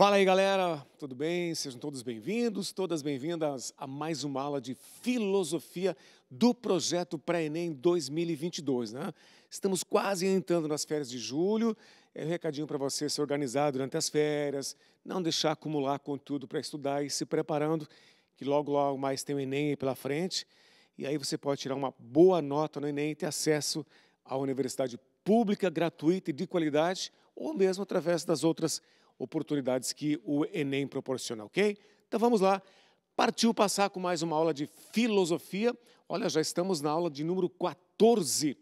Fala aí, galera, tudo bem? Sejam todos bem-vindos, todas bem-vindas a mais uma aula de filosofia do projeto Pré-ENEM 2022, né? Estamos quase entrando nas férias de julho. É um recadinho para você se organizar durante as férias, não deixar acumular conteúdo para estudar e se preparando, que logo logo mais tem o ENEM pela frente. E aí você pode tirar uma boa nota no ENEM e ter acesso à universidade pública gratuita e de qualidade, ou mesmo através das outras oportunidades que o Enem proporciona, ok? Então vamos lá. Partiu passar com mais uma aula de filosofia. Olha, já estamos na aula de número 14.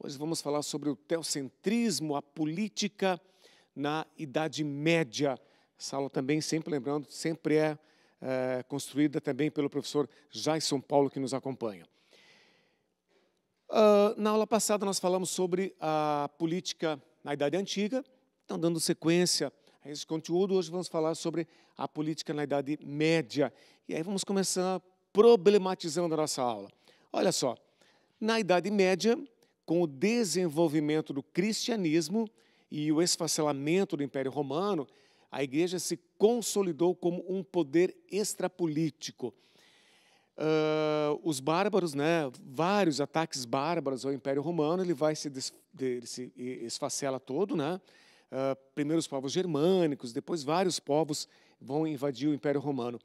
Hoje vamos falar sobre o teocentrismo, a política na Idade Média. Essa aula também, sempre lembrando, sempre é, é construída também pelo professor Jason Paulo, que nos acompanha. Uh, na aula passada nós falamos sobre a política na Idade Antiga, então dando sequência esse conteúdo. Hoje vamos falar sobre a política na Idade Média. E aí vamos começar problematizando a nossa aula. Olha só, na Idade Média, com o desenvolvimento do cristianismo e o esfacelamento do Império Romano, a igreja se consolidou como um poder extrapolítico. Uh, os bárbaros, né, vários ataques bárbaros ao Império Romano, ele vai se, des, se esfacela todo, né? uh, primeiro os povos germânicos, depois vários povos vão invadir o Império Romano.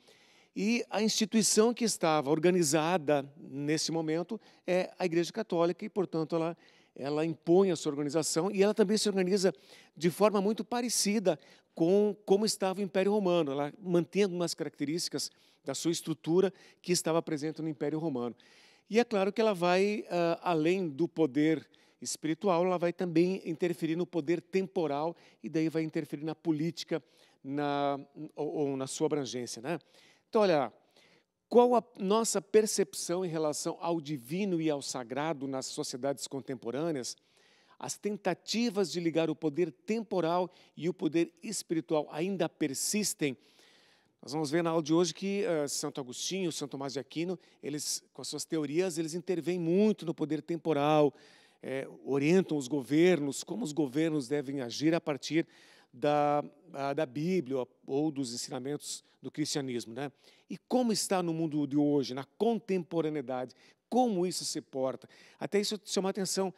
E a instituição que estava organizada nesse momento é a Igreja Católica, e, portanto, ela, ela impõe a sua organização e ela também se organiza de forma muito parecida com como estava o Império Romano, ela mantém algumas características da sua estrutura que estava presente no Império Romano. E é claro que ela vai uh, além do poder espiritual, ela vai também interferir no poder temporal e daí vai interferir na política na, ou, ou na sua abrangência. Né? Então, olha, qual a nossa percepção em relação ao divino e ao sagrado nas sociedades contemporâneas? As tentativas de ligar o poder temporal e o poder espiritual ainda persistem. Nós vamos ver na aula de hoje que uh, Santo Agostinho, Santo Tomás de Aquino, eles, com as suas teorias, eles intervêm muito no poder temporal, é, orientam os governos, como os governos devem agir a partir da, a, da Bíblia ou dos ensinamentos do cristianismo. Né? E como está no mundo de hoje, na contemporaneidade, como isso se porta. Até isso chama atenção.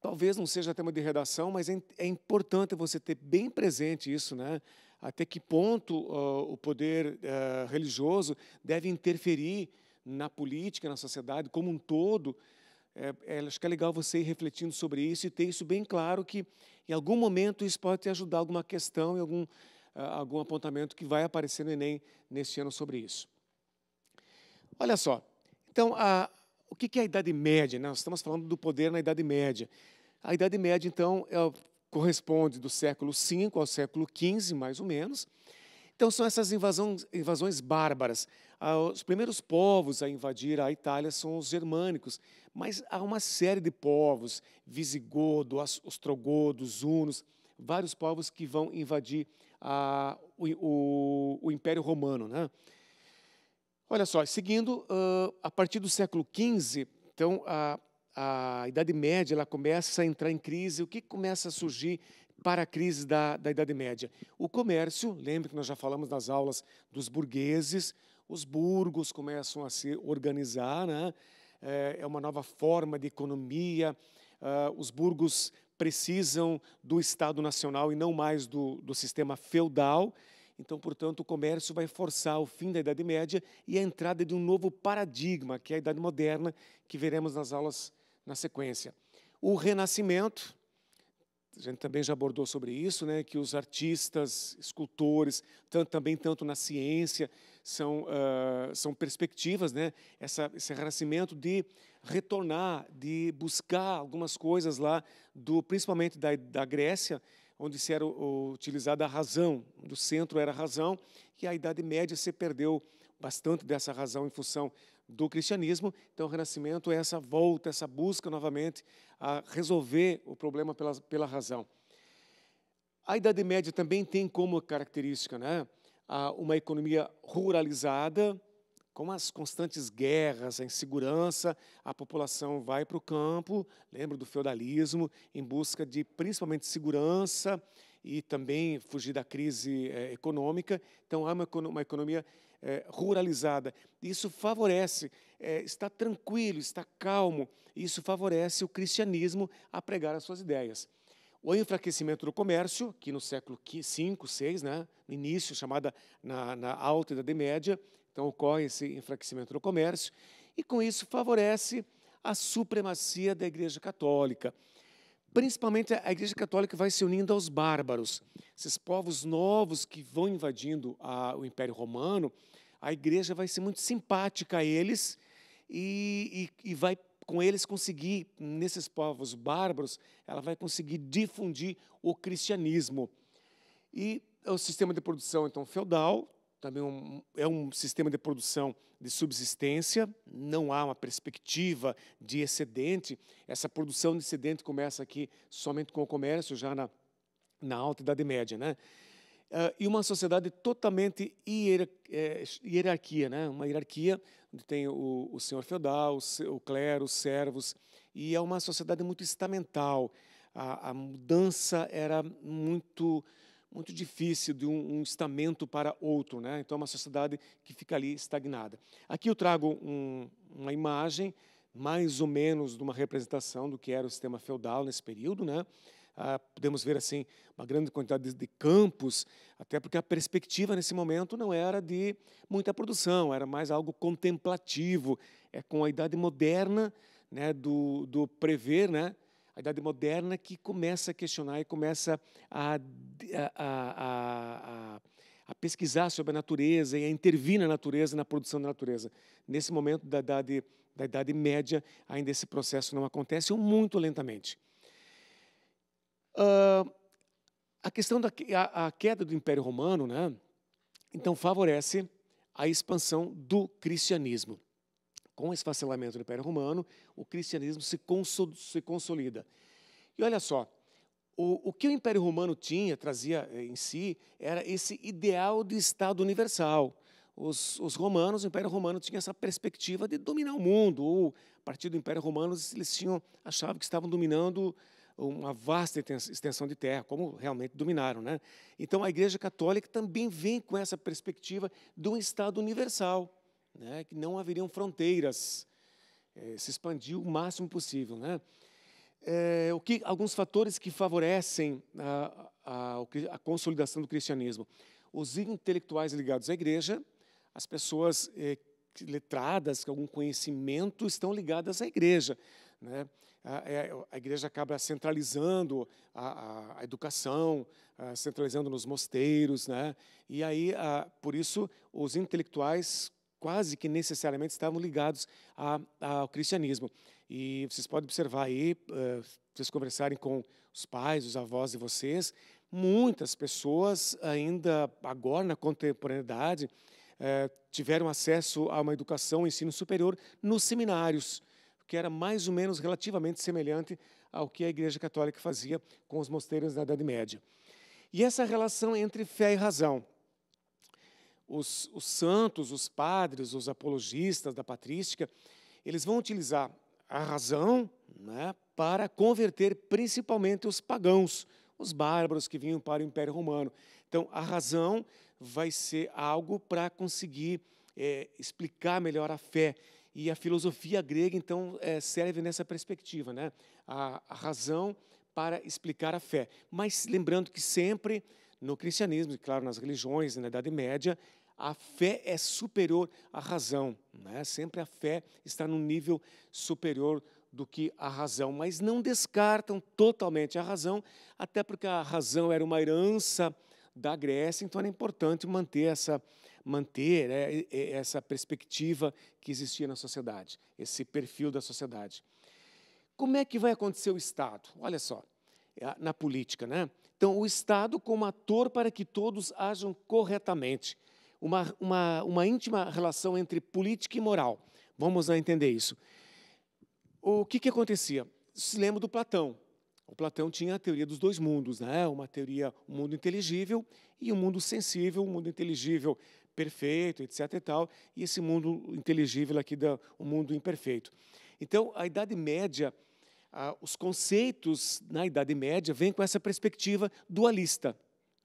Talvez não seja tema de redação, mas é, é importante você ter bem presente isso, né? até que ponto uh, o poder uh, religioso deve interferir na política, na sociedade como um todo, é, é, acho que é legal você ir refletindo sobre isso e ter isso bem claro que em algum momento isso pode te ajudar alguma questão e algum, ah, algum apontamento que vai aparecer no Enem neste ano sobre isso. Olha só, então a, o que é a Idade Média? Nós estamos falando do poder na Idade Média. A Idade Média, então, é, corresponde do século V ao século XV, mais ou menos. Então, são essas invasões, invasões bárbaras. Ah, os primeiros povos a invadir a Itália são os germânicos, mas há uma série de povos, visigodo, ostrogodo, hunos, vários povos que vão invadir a, o, o, o, Império Romano. Né? Olha só, seguindo, uh, a partir do século XV, então, a, a Idade Média ela começa a entrar em crise. O que começa a surgir para a crise da, da Idade Média? O comércio, lembre que nós já falamos nas aulas dos burgueses, os burgos começam a se organizar, né? É, é uma nova forma de economia. Ah, os burgos precisam do Estado Nacional e não mais do, do sistema feudal. Então, portanto, o comércio vai forçar o fim da Idade Média e a entrada de um novo paradigma, que é a Idade Moderna, que veremos nas aulas na sequência. O Renascimento, a gente também já abordou sobre isso, né, que os artistas, escultores, tanto, também tanto na ciência, são, uh, são perspectivas, né? Essa, esse renascimento de retornar, de buscar algumas coisas lá, do principalmente da, da Grécia, onde se era utilizada a razão, do centro era a razão, e a Idade Média se perdeu bastante dessa razão em função do cristianismo. Então, o Renascimento é essa volta, essa busca novamente a resolver o problema pela, pela razão. A Idade Média também tem como característica né, uma economia ruralizada, com as constantes guerras, a insegurança, a população vai para o campo, lembra do feudalismo, em busca de principalmente segurança e também fugir da crise é, econômica. Então, há uma, uma economia é, ruralizada. Isso favorece, é, está tranquilo, está calmo. Isso favorece o cristianismo a pregar as suas ideias o enfraquecimento do comércio, que no século V, VI, né, no início, chamada na, na Alta Idade Média, então ocorre esse enfraquecimento do comércio, e com isso favorece a supremacia da Igreja Católica. Principalmente a Igreja Católica vai se unindo aos bárbaros, esses povos novos que vão invadindo a, o Império Romano, a Igreja vai ser muito simpática a eles e, e, e vai com eles conseguir, nesses povos bárbaros, ela vai conseguir difundir o cristianismo. E o é sistema de produção, então, feudal, também um, é um sistema de produção de subsistência, não há uma perspectiva de excedente. Essa produção de excedente começa aqui somente com o comércio, já na, na Alta Idade Média. Né? Uh, e uma sociedade totalmente hier, é, eh, hierarquia, né? uma hierarquia onde tem o, o senhor feudal, o, o clero, os servos, e é uma sociedade muito estamental. A, a mudança era muito muito difícil de um, um, estamento para outro, né? então é uma sociedade que fica ali estagnada. Aqui eu trago um, uma imagem mais ou menos de uma representação do que era o sistema feudal nesse período, né? ah, podemos ver assim uma grande quantidade de, de, campos, até porque a perspectiva nesse momento não era de muita produção, era mais algo contemplativo. É com a idade moderna né, do, do prever, né, a idade moderna que começa a questionar e começa a, a, a, a, a pesquisar sobre a natureza e a intervir na natureza, na produção da natureza. Nesse momento da idade, da idade média, ainda esse processo não acontece ou muito lentamente. Uh, a questão da a, a queda do Império Romano, né, então favorece a expansão do cristianismo. Com o esfacelamento do Império Romano, o cristianismo se, consol, se consolida. E olha só, o, o, que o Império Romano tinha, trazia eh, em si, era esse ideal de Estado universal. Os, os romanos, o Império Romano tinha essa perspectiva de dominar o mundo, ou a partir do Império Romano eles tinham, achavam que estavam dominando uma vasta extensão de terra, como realmente dominaram. Né? Então, a Igreja Católica também vem com essa perspectiva de um Estado universal, né? que não haveriam fronteiras, é, se expandiu o máximo possível. Né? É, o que, alguns fatores que favorecem a, a, a consolidação do cristianismo. Os intelectuais ligados à Igreja, as pessoas é, letradas, com algum conhecimento, estão ligadas à Igreja. Né? É, a igreja acaba centralizando a, a educação, centralizando nos mosteiros, né? E aí, por isso, os intelectuais quase que necessariamente estavam ligados a, ao cristianismo. E vocês podem observar aí, eh, vocês conversarem com os pais, os avós de vocês, muitas pessoas ainda agora na contemporaneidade eh, tiveram acesso a uma educação, um ensino superior nos seminários que era mais ou menos relativamente semelhante ao que a Igreja Católica fazia com os mosteiros na Idade Média. E essa relação entre fé e razão. Os, os santos, os padres, os apologistas da patrística, eles vão utilizar a razão né, para converter principalmente os pagãos, os bárbaros que vinham para o Império Romano. Então, a razão vai ser algo para conseguir é, explicar melhor a fé, e a filosofia grega, então, é, serve nessa perspectiva, né? A, a, razão para explicar a fé. Mas lembrando que sempre no cristianismo, e claro, nas religiões, na Idade Média, a fé é superior à razão. Né? Sempre a fé está num nível superior do que a razão. Mas não descartam totalmente a razão, até porque a razão era uma herança da Grécia, então era importante manter essa manter é, é, essa perspectiva que existia na sociedade, esse perfil da sociedade. Como é que vai acontecer o Estado? Olha só, é, na política, né? Então, o Estado como ator para que todos ajam corretamente. Uma, uma, uma íntima relação entre política e moral. Vamos a entender isso. O que, que acontecia? Se lembra do Platão. O Platão tinha a teoria dos dois mundos, né? uma teoria, o um mundo inteligível e o um mundo sensível, o um mundo inteligível perfeito, etc. E, tal, e esse mundo inteligível aqui, da, o mundo imperfeito. Então, a Idade Média, ah, os conceitos na Idade Média vêm com essa perspectiva dualista.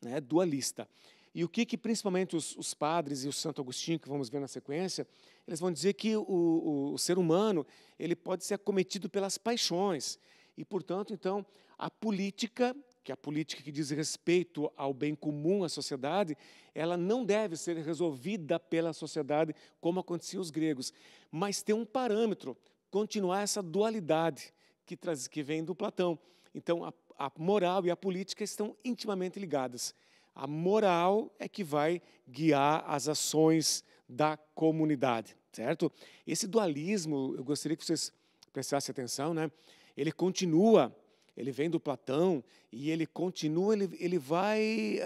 Né, dualista. E o que, que principalmente os, os, padres e o Santo Agostinho, que vamos ver na sequência, eles vão dizer que o, o, o ser humano ele pode ser acometido pelas paixões. E, portanto, então, a política que a política que diz respeito ao bem comum à sociedade, ela não deve ser resolvida pela sociedade como acontecia os gregos, mas tem um parâmetro, continuar essa dualidade que traz que vem do Platão. Então a, a moral e a política estão intimamente ligadas. A moral é que vai guiar as ações da comunidade, certo? Esse dualismo, eu gostaria que vocês prestassem atenção, né? Ele continua ele vem do Platão e ele continua, ele, ele vai.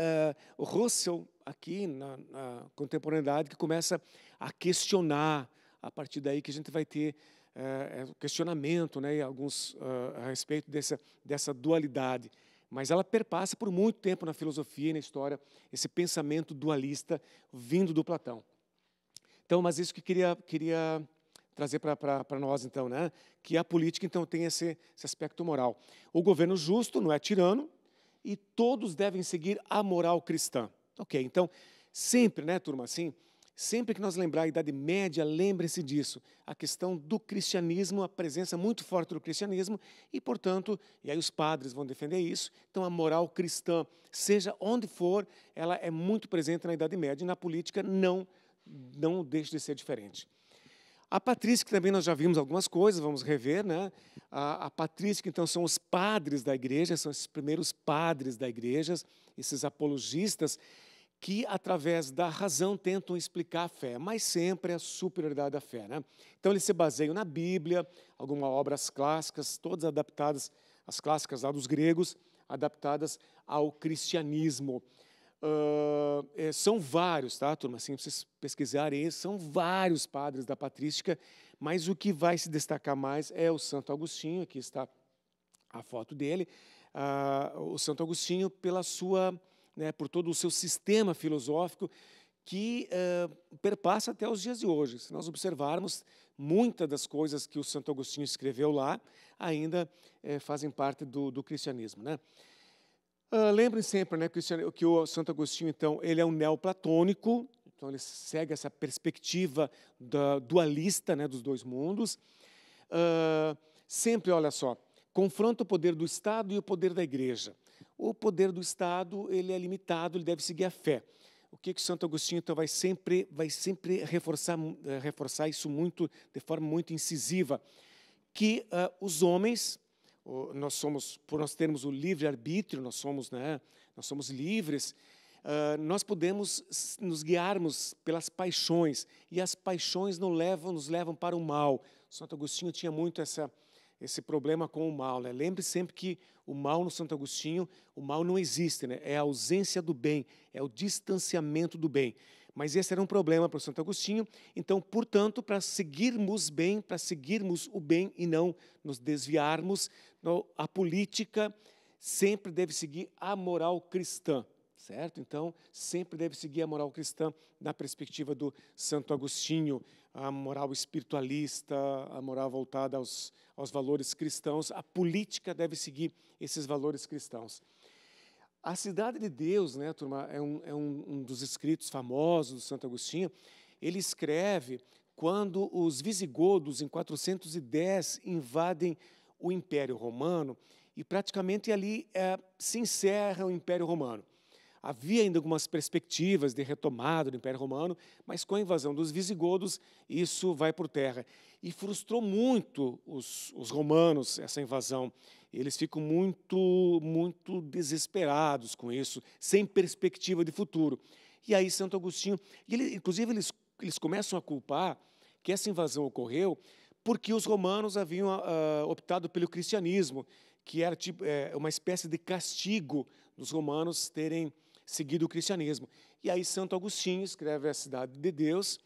Uh, Russell, aqui na, na, contemporaneidade, que começa a questionar, a partir daí que a gente vai ter uh, questionamento né, alguns uh, a respeito dessa, dessa dualidade. Mas ela perpassa por muito tempo na filosofia e na história esse pensamento dualista vindo do Platão. Então, mas isso que queria, queria trazer para nós, então, né? que a política então tem esse, esse aspecto moral. O governo justo não é tirano e todos devem seguir a moral cristã. Ok, então, sempre, né, turma, assim, sempre que nós lembrar a Idade Média, lembre-se disso, a questão do cristianismo, a presença muito forte do cristianismo e, portanto, e aí os padres vão defender isso, então a moral cristã, seja onde for, ela é muito presente na Idade Média e na política não, não deixa de ser diferente. A patrística também nós já vimos algumas coisas, vamos rever, né? A, a patrística, então, são os padres da igreja, são esses primeiros padres da igreja, esses apologistas, que através da razão tentam explicar a fé, mas sempre a superioridade da fé, né? Então, eles se baseiam na Bíblia, algumas obras clássicas, todas adaptadas, as clássicas lá dos gregos, adaptadas ao cristianismo. Uh, é, são vários, tá, turma? Assim, vocês pesquisarem, são vários padres da patrística, mas o que vai se destacar mais é o Santo Agostinho, aqui está a foto dele. Uh, o Santo Agostinho, pela sua, né, por todo o seu sistema filosófico, que uh, perpassa até os dias de hoje. Se nós observarmos, muitas das coisas que o Santo Agostinho escreveu lá ainda eh, fazem parte do, do cristianismo. Né? Ah, lembrem sempre né, que o Santo Agostinho, então, ele é um neoplatônico, então ele segue essa perspectiva dualista né, dos dois mundos. Ah, sempre, olha só, confronta o poder do Estado e o poder da igreja. O poder do Estado ele é limitado, ele deve seguir a fé. O que, que Santo Agostinho então, vai sempre, vai sempre reforçar, eh, reforçar isso muito, de forma muito incisiva? Que ah, os homens nós somos, por nós termos o livre arbítrio, nós somos, né, nós somos livres. Uh, nós podemos nos guiarmos pelas paixões e as paixões nos levam, nos levam para o mal. Santo Agostinho tinha muito essa, esse problema com o mal. Né? Lembre sempre que o mal no Santo Agostinho, o mal não existe, né? é a ausência do bem, é o distanciamento do bem. Mas esse era um problema para o Santo Agostinho. Então, portanto, para seguirmos bem, para seguirmos o bem e não nos desviarmos, a política sempre deve seguir a moral cristã, certo? Então, sempre deve seguir a moral cristã na perspectiva do Santo Agostinho, a moral espiritualista, a moral voltada aos, aos valores cristãos. A política deve seguir esses valores cristãos. A Cidade de Deus, né, turma, é um, é um, um dos escritos famosos do Santo Agostinho. Ele escreve quando os visigodos, em 410, invadem o Império Romano e praticamente ali é, se encerra o Império Romano. Havia ainda algumas perspectivas de retomada do Império Romano, mas com a invasão dos visigodos, isso vai por terra. E frustrou muito os, os romanos essa invasão. Eles ficam muito, muito desesperados com isso, sem perspectiva de futuro. E aí, Santo Agostinho, ele, inclusive, eles, eles começam a culpar que essa invasão ocorreu porque os romanos haviam uh, optado pelo cristianismo, que era tipo, é, uma espécie de castigo dos romanos terem seguido o cristianismo. E aí Santo Agostinho escreve a Cidade de Deus,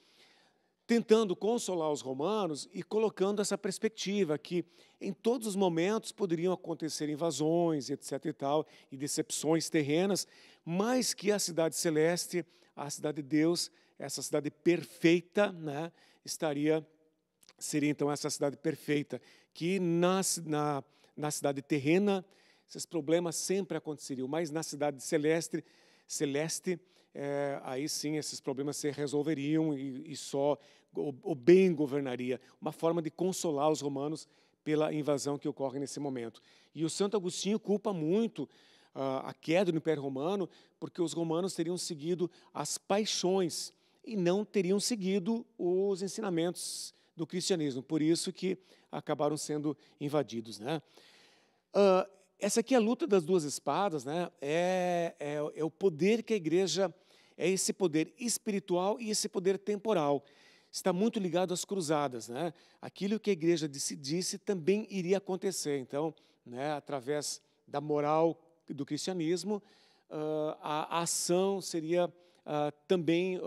tentando consolar os romanos e colocando essa perspectiva que em todos os momentos poderiam acontecer invasões, etc e tal, e decepções terrenas, mas que a cidade celeste, a cidade de Deus, essa cidade perfeita, né, estaria seria então essa cidade perfeita, que na, na, na cidade terrena esses problemas sempre aconteceriam, mas na cidade celeste, celeste é, aí sim esses problemas se resolveriam e, e só o, o, bem governaria. Uma forma de consolar os romanos pela invasão que ocorre nesse momento. E o Santo Agostinho culpa muito ah, a queda do Império Romano, porque os romanos teriam seguido as paixões e não teriam seguido os ensinamentos do cristianismo, por isso que acabaram sendo invadidos. Né? Uh, essa aqui é a luta das duas espadas, né? É, é, é, o poder que a igreja, é esse poder espiritual e esse poder temporal. Está muito ligado às cruzadas. Né? Aquilo que a igreja decidisse também iria acontecer. Então, né, através da moral do cristianismo, uh, a, a, ação seria uh, também uh,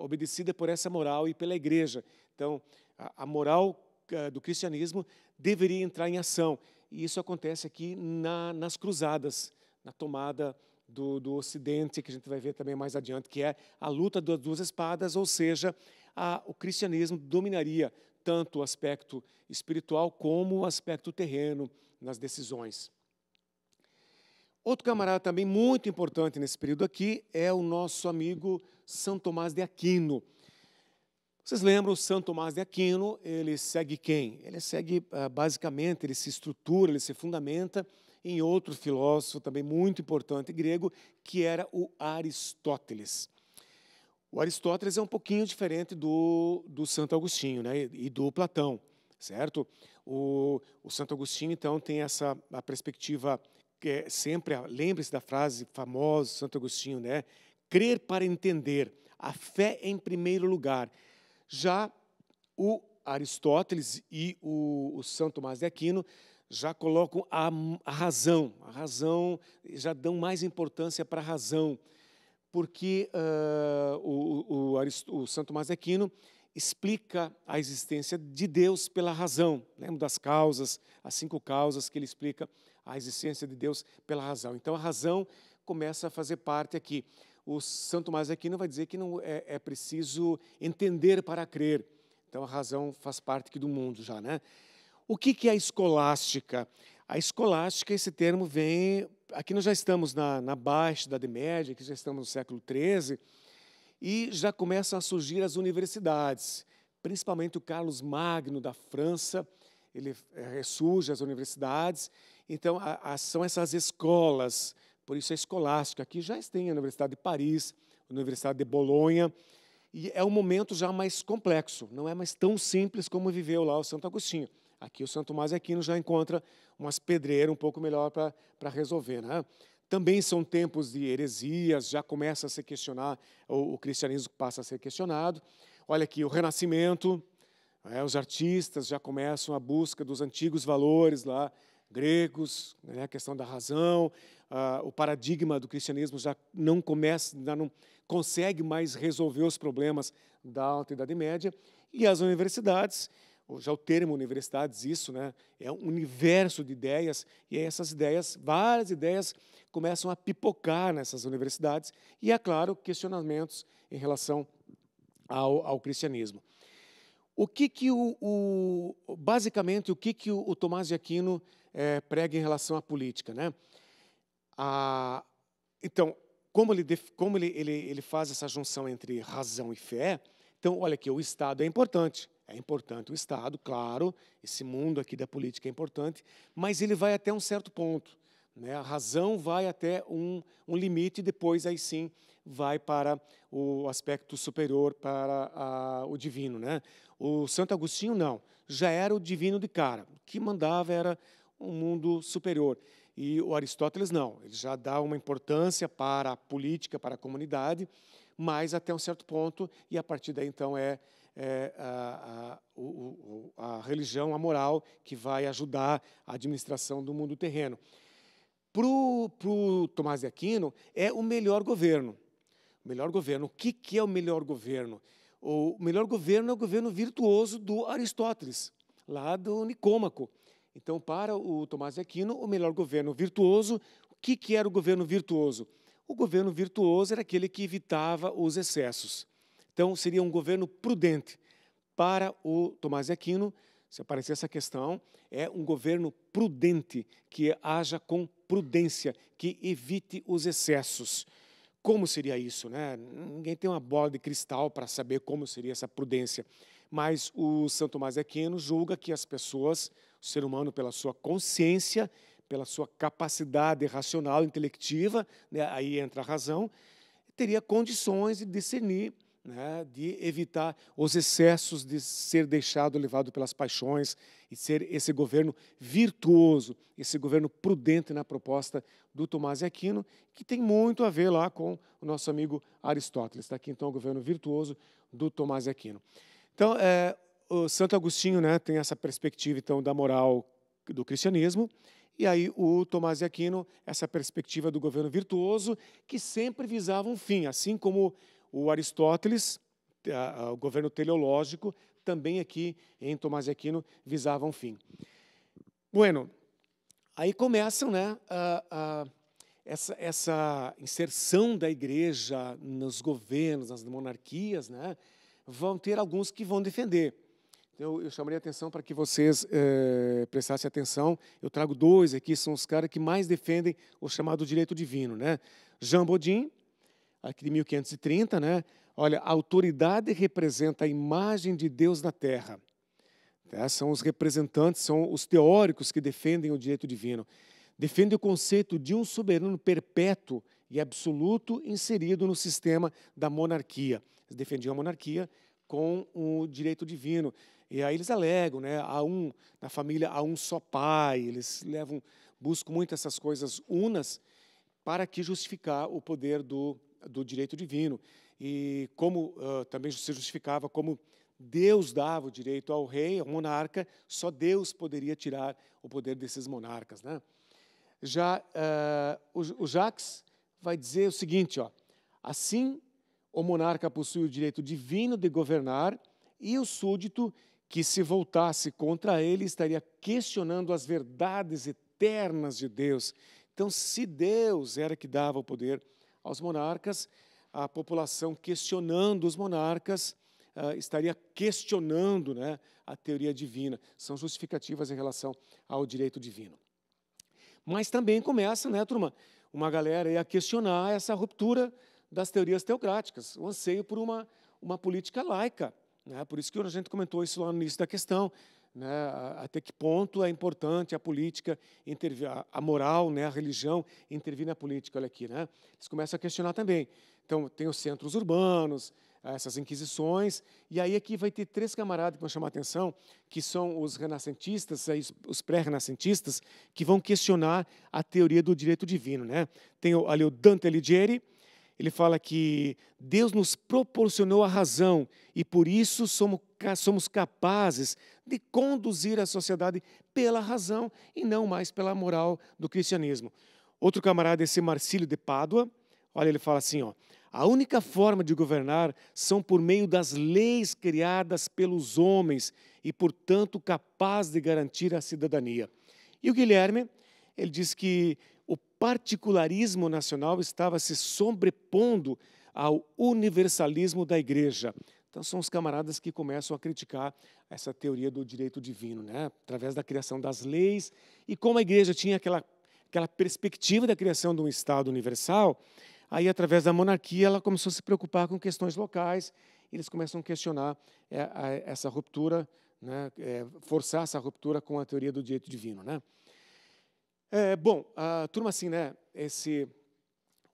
obedecida por essa moral e pela igreja. Então, a, moral eh, do cristianismo deveria entrar em ação. E isso acontece aqui na, nas cruzadas, na tomada do, do, Ocidente, que a gente vai ver também mais adiante, que é a luta das duas espadas, ou seja, a, o cristianismo dominaria tanto o aspecto espiritual como o aspecto terreno nas decisões. Outro camarada também muito importante nesse período aqui é o nosso amigo São Tomás de Aquino. Vocês lembram, Santo Tomás de Aquino, ele segue quem? Ele segue, eh, basicamente, ele se estrutura, ele se fundamenta em outro filósofo também muito importante grego, que era o Aristóteles. O Aristóteles é um pouquinho diferente do, do Santo Agostinho né, e do Platão, certo? O, o Santo Agostinho, então, tem essa a perspectiva, que é sempre, lembre-se da frase famosa do Santo Agostinho, né? Crer para entender, a fé em primeiro lugar. Já o Aristóteles e o, o Santo Tomás de Aquino já colocam a, a razão, a razão, já dão mais importância para a razão, porque uh, o, o, o Santo Tomás de Aquino explica a existência de Deus pela razão. Lembra das causas, as cinco causas que ele explica a existência de Deus pela razão. Então a razão começa a fazer parte aqui o Santo Tomás Aquino vai dizer que não é, é, preciso entender para crer. Então a razão faz parte aqui do mundo já, né? O que, que é a escolástica? A escolástica, esse termo vem. Aqui nós já estamos na, na Baixa da Média, aqui já estamos no século XIII, e já começam a surgir as universidades, principalmente o Carlos Magno da França, ele ressurge as universidades. Então, a, a, são essas escolas por isso é escolástica. Aqui já tem a Universidade de Paris, a Universidade de Bolonha, e é um momento já mais complexo, não é mais tão simples como viveu lá o Santo Agostinho. Aqui o Santo Tomás Aquino já encontra umas pedreiras um pouco melhor para resolver. Né? Também são tempos de heresias, já começa a se questionar, o, o cristianismo passa a ser questionado. Olha aqui, o Renascimento, né? os artistas já começam a busca dos antigos valores lá gregos, né, a questão da razão, o paradigma do cristianismo já não começa, já não consegue mais resolver os problemas da Alta Idade Média, e as universidades, já o termo universidades, isso né, é um universo de ideias, e essas ideias, várias ideias, começam a pipocar nessas universidades, e há, é claro, questionamentos em relação ao, ao cristianismo. O que que o, o basicamente o que que o, o Tomás de Aquino é, prega em relação à política. Né? então, como, ele, como ele, ele, ele faz essa junção entre razão e fé, então, olha aqui, o Estado é importante. É importante o Estado, claro, esse mundo aqui da política é importante, mas ele vai até um certo ponto. Né? A razão vai até um, um limite, e depois, aí sim, vai para o aspecto superior, para a, o divino. Né? O Santo Agostinho, não, já era o divino de cara. O que mandava era um mundo superior. E o Aristóteles não, ele já dá uma importância para a política, para a comunidade, mas até um certo ponto, e a partir daí então é, é a, a, o, a, religião, a moral, que vai ajudar a administração do mundo terreno. Para o Tomás de Aquino, é o melhor governo. O melhor governo. O que, que é o melhor governo? O melhor governo é o governo virtuoso do Aristóteles, lá do Nicômaco. Então, para o Tomás de Aquino, o melhor governo virtuoso, o que, que era o governo virtuoso? O governo virtuoso era aquele que evitava os excessos. Então, seria um governo prudente. Para o Tomás de Aquino, se aparecer essa questão, é um governo prudente, que haja com prudência, que evite os excessos. Como seria isso? Né? Ninguém tem uma bola de cristal para saber como seria essa prudência. Mas o Santo Tomás de Aquino julga que as pessoas o ser humano, pela sua consciência, pela sua capacidade racional, intelectiva, né, aí entra a razão, teria condições de discernir, né, de evitar os excessos de ser deixado levado pelas paixões e ser esse governo virtuoso, esse governo prudente na proposta do Tomás Aquino, que tem muito a ver lá com o nosso amigo Aristóteles. Está aqui então o governo virtuoso do Tomás Aquino. Então, é, o Santo Agostinho né, tem essa perspectiva então da moral do cristianismo, e aí o Tomás de Aquino, essa perspectiva do governo virtuoso, que sempre visava um fim, assim como o Aristóteles, o governo teleológico, também aqui em Tomás de Aquino visava um fim. Bueno, aí começam né, a, essa, essa inserção da igreja nos governos, nas monarquias, né, vão ter alguns que vão defender então, eu chamaria a atenção para que vocês é, prestassem atenção. Eu trago dois aqui, são os caras que mais defendem o chamado direito divino. Né? Jean Baudin, aqui de 1530, né? olha, a autoridade representa a imagem de Deus na terra. Né? São os representantes, são os teóricos que defendem o direito divino. Defende o conceito de um soberano perpétuo e absoluto inserido no sistema da monarquia. Defendiam a monarquia com o direito divino. E aí eles alegam, né? Há um, na família há um só pai, eles levam, buscam muito essas coisas unas para que justificar o poder do, do direito divino. E como uh, também se justificava como Deus dava o direito ao rei, ao monarca, só Deus poderia tirar o poder desses monarcas. Né? Já uh, o, o Jacques vai dizer o seguinte: ó, assim o monarca possui o direito divino de governar e o súdito que, se voltasse contra ele, estaria questionando as verdades eternas de Deus. Então, se Deus era que dava o poder aos monarcas, a população questionando os monarcas ah, estaria questionando né, a teoria divina. São justificativas em relação ao direito divino. Mas também começa, né, turma, uma galera a questionar essa ruptura das teorias teocráticas, o anseio por uma, uma política laica. Né? Por isso que a gente comentou isso lá no início da questão. Né? Até que ponto é importante a política intervir, a moral, né? a religião intervir na política? Olha aqui, né? eles começam a questionar também. Então, tem os centros urbanos, essas inquisições. E aí aqui vai ter três camaradas que vão chamar a atenção, que são os renascentistas, os pré-renascentistas, que vão questionar a teoria do direito divino. Né? Tem ali o Dante Alighieri, ele fala que Deus nos proporcionou a razão e por isso somos, somos capazes de conduzir a sociedade pela razão e não mais pela moral do cristianismo. Outro camarada, esse Marcílio de Pádua, olha, ele fala assim: ó, a única forma de governar são por meio das leis criadas pelos homens e, portanto, capaz de garantir a cidadania. E o Guilherme, ele diz que particularismo nacional estava se sobrepondo ao universalismo da igreja. Então, são os camaradas que começam a criticar essa teoria do direito divino, né? através da criação das leis. E como a igreja tinha aquela, aquela perspectiva da criação de um Estado universal, aí, através da monarquia, ela começou a se preocupar com questões locais. Eles começam a questionar é, essa ruptura, né? É, forçar essa ruptura com a teoria do direito divino. Né? É, bom, a turma assim, né? Esse,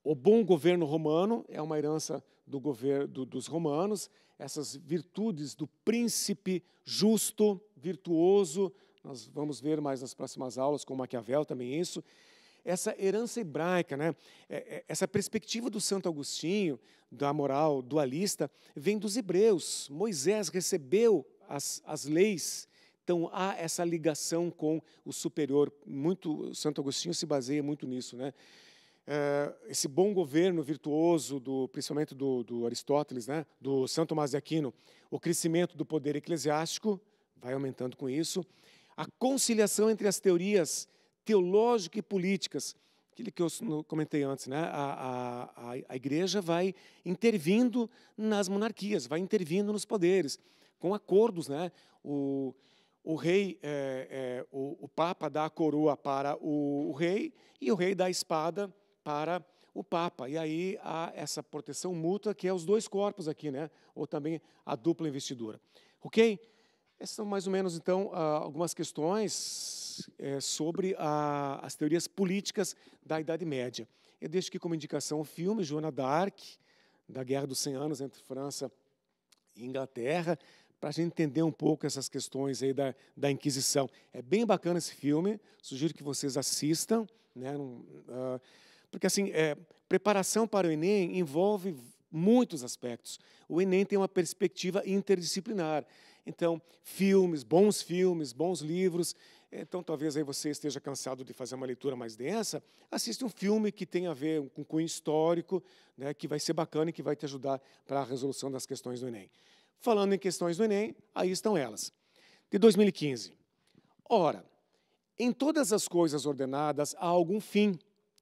o bom governo romano é uma herança do governo dos romanos. Essas virtudes do príncipe justo, virtuoso, nós vamos ver mais nas próximas aulas com Maquiavel também isso. Essa herança hebraica, né? É, é, essa perspectiva do Santo Agostinho, da moral dualista, vem dos hebreus. Moisés recebeu as, as leis então há essa ligação com o superior. Muito Santo Agostinho se baseia muito nisso, né? Eh, esse bom governo virtuoso, do, principalmente do, do Aristóteles, né? do Santo Tomás de Aquino, o crescimento do poder eclesiástico vai aumentando com isso, a conciliação entre as teorias teológica e políticas, aquilo que eu comentei antes, né? a, a, a igreja vai intervindo nas monarquias, vai intervindo nos poderes, com acordos. Né? O, o rei, é, é, o, o, Papa dá a coroa para o, o, rei e o rei dá a espada para o Papa. E aí há essa proteção mútua que é os dois corpos aqui, né? ou também a dupla investidura. Ok? Essas são mais ou menos, então, algumas questões é, sobre a, as teorias políticas da Idade Média. Eu deixo aqui como indicação o filme Joana d'Arc, da Guerra dos 100 Anos entre França e Inglaterra, para a gente entender um pouco essas questões aí da, da Inquisição. É bem bacana esse filme, sugiro que vocês assistam, né? Ah, porque assim, é, preparação para o Enem envolve muitos aspectos. O Enem tem uma perspectiva interdisciplinar. Então, filmes, bons filmes, bons livros. Então, talvez aí você esteja cansado de fazer uma leitura mais densa, assiste um filme que tem a ver com cunho histórico, né, que vai ser bacana e que vai te ajudar para a resolução das questões do Enem. Falando em questões do Enem, aí estão elas. De 2015. Ora, em todas as coisas ordenadas há algum fim.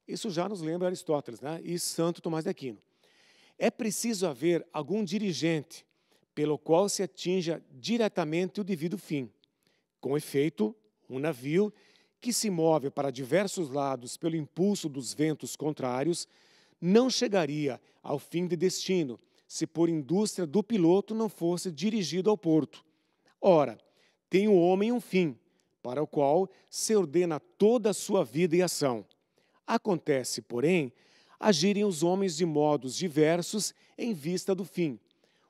Isso já nos lembra Aristóteles né? e Santo Tomás de Aquino. É preciso haver algum dirigente pelo qual se atinja diretamente o devido fim. Com efeito, um navio que se move para diversos lados pelo impulso dos ventos contrários não chegaria ao fim de destino, se por indústria do piloto não fosse dirigido ao porto. Ora, tem o homem um fim, para o qual se ordena toda a sua vida e ação. Acontece, porém, agirem os homens de modos diversos em vista do fim,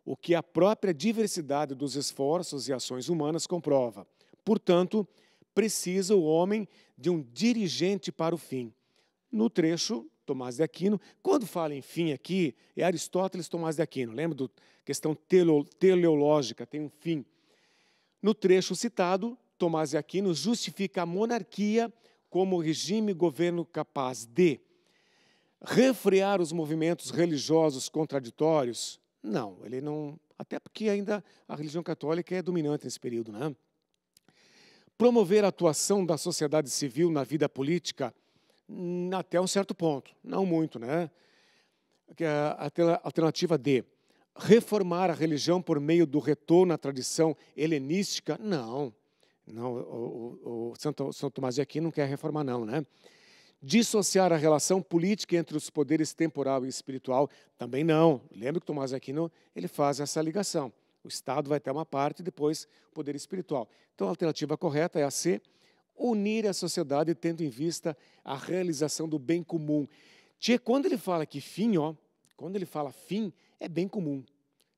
o que a própria diversidade dos esforços e ações humanas comprova. Portanto, precisa o homem de um dirigente para o fim. No trecho Tomás de Aquino. Quando fala em fim aqui, é Aristóteles Tomás de Aquino. Lembra da questão teleológica, tem um fim. No trecho citado, Tomás de Aquino justifica a monarquia como regime governo capaz de refrear os movimentos religiosos contraditórios? Não, ele não. Até porque ainda a religião católica é dominante nesse período, né? Promover a atuação da sociedade civil na vida política até um certo ponto, não muito, né? Que é a alternativa D, reformar a religião por meio do retorno à tradição helenística, não. Não, o, o, o Santo, Santo Tomás de Aquino não quer reformar não, né? Dissociar a relação política entre os poderes temporal e espiritual, também não. Lembra que Tomás de Aquino, ele faz essa ligação. O Estado vai ter uma parte e depois o poder espiritual. Então a alternativa correta é a C, unir a sociedade tendo em vista a realização do bem comum. Tchê, quando ele fala que fim, ó, quando ele fala fim, é bem comum.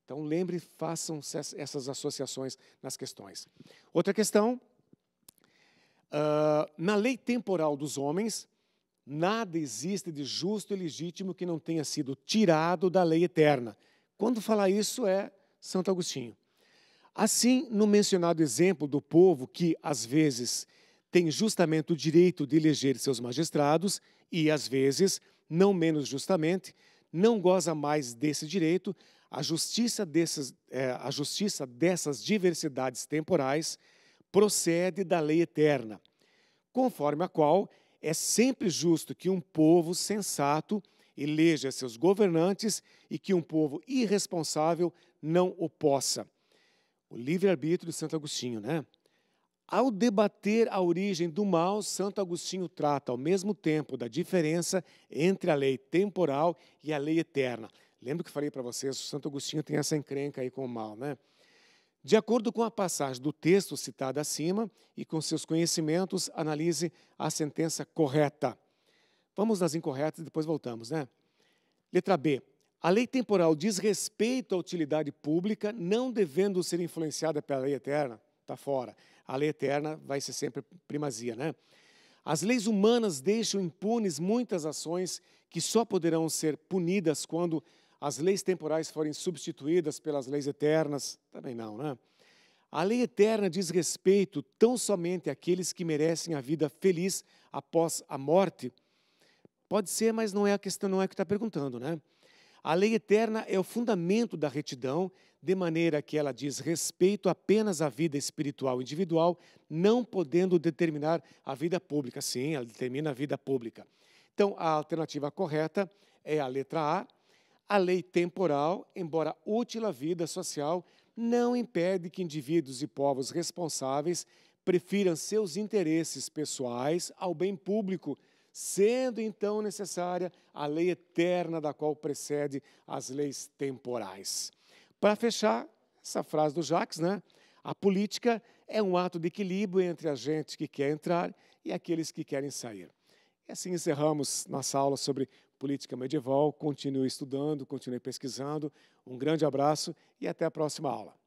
Então lembre, façam essas associações nas questões. Outra questão, uh, na lei temporal dos homens, nada existe de justo e legítimo que não tenha sido tirado da lei eterna. Quando falar isso é Santo Agostinho. Assim, no mencionado exemplo do povo que, às vezes, tem justamente o direito de eleger seus magistrados e, às vezes, não menos justamente, não goza mais desse direito, a justiça, desses, é, a justiça dessas diversidades temporais procede da lei eterna, conforme a qual é sempre justo que um povo sensato eleja seus governantes e que um povo irresponsável não o possa. O livre-arbítrio de Santo Agostinho, né? Ao debater a origem do mal, Santo Agostinho trata ao mesmo tempo da diferença entre a lei temporal e a lei eterna. Lembro que falei para vocês, o Santo Agostinho tem essa encrenca aí com o mal, né? De acordo com a passagem do texto citada acima e com seus conhecimentos, analise a sentença correta. Vamos nas incorretas e depois voltamos, né? Letra B. A lei temporal diz respeito à utilidade pública, não devendo ser influenciada pela lei eterna. Está fora a lei eterna vai ser sempre primazia, né? As leis humanas deixam impunes muitas ações que só poderão ser punidas quando as leis temporais forem substituídas pelas leis eternas. Também não, né? A lei eterna diz respeito tão somente àqueles que merecem a vida feliz após a morte. Pode ser, mas não é a questão, não é o que está perguntando, né? A lei eterna é o fundamento da retidão, de maneira que ela diz respeito apenas à vida espiritual individual, não podendo determinar a vida pública. Sim, ela determina a vida pública. Então, a alternativa correta é a letra A. A lei temporal, embora útil à vida social, não impede que indivíduos e povos responsáveis prefiram seus interesses pessoais ao bem público sendo então necessária a lei eterna da qual precede as leis temporais. Para fechar essa frase do Jacques, né? A política é um ato de equilíbrio entre a gente que quer entrar e aqueles que querem sair. E assim encerramos nossa aula sobre política medieval. Continue estudando, continue pesquisando. Um grande abraço e até a próxima aula.